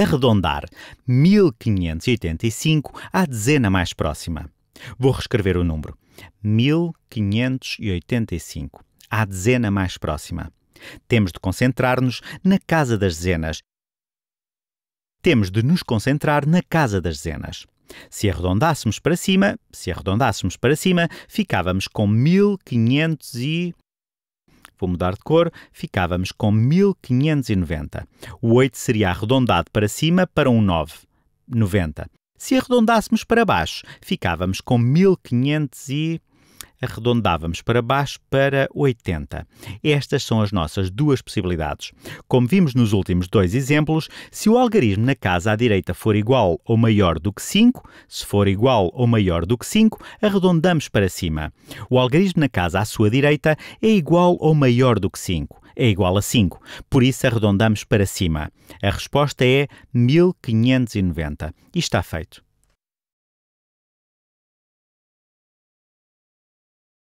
arredondar 1585 à dezena mais próxima. Vou reescrever o número. 1585, à dezena mais próxima. Temos de concentrar-nos na casa das dezenas. Temos de nos concentrar na casa das dezenas. Se arredondássemos para cima, se arredondássemos para cima, ficávamos com 1500 e vou mudar de cor, ficávamos com 1590. O 8 seria arredondado para cima para um 9, 90. Se arredondássemos para baixo, ficávamos com 1590 arredondávamos para baixo para 80. Estas são as nossas duas possibilidades. Como vimos nos últimos dois exemplos, se o algarismo na casa à direita for igual ou maior do que 5, se for igual ou maior do que 5, arredondamos para cima. O algarismo na casa à sua direita é igual ou maior do que 5 é igual a 5, por isso arredondamos para cima. A resposta é 1590 e está feito.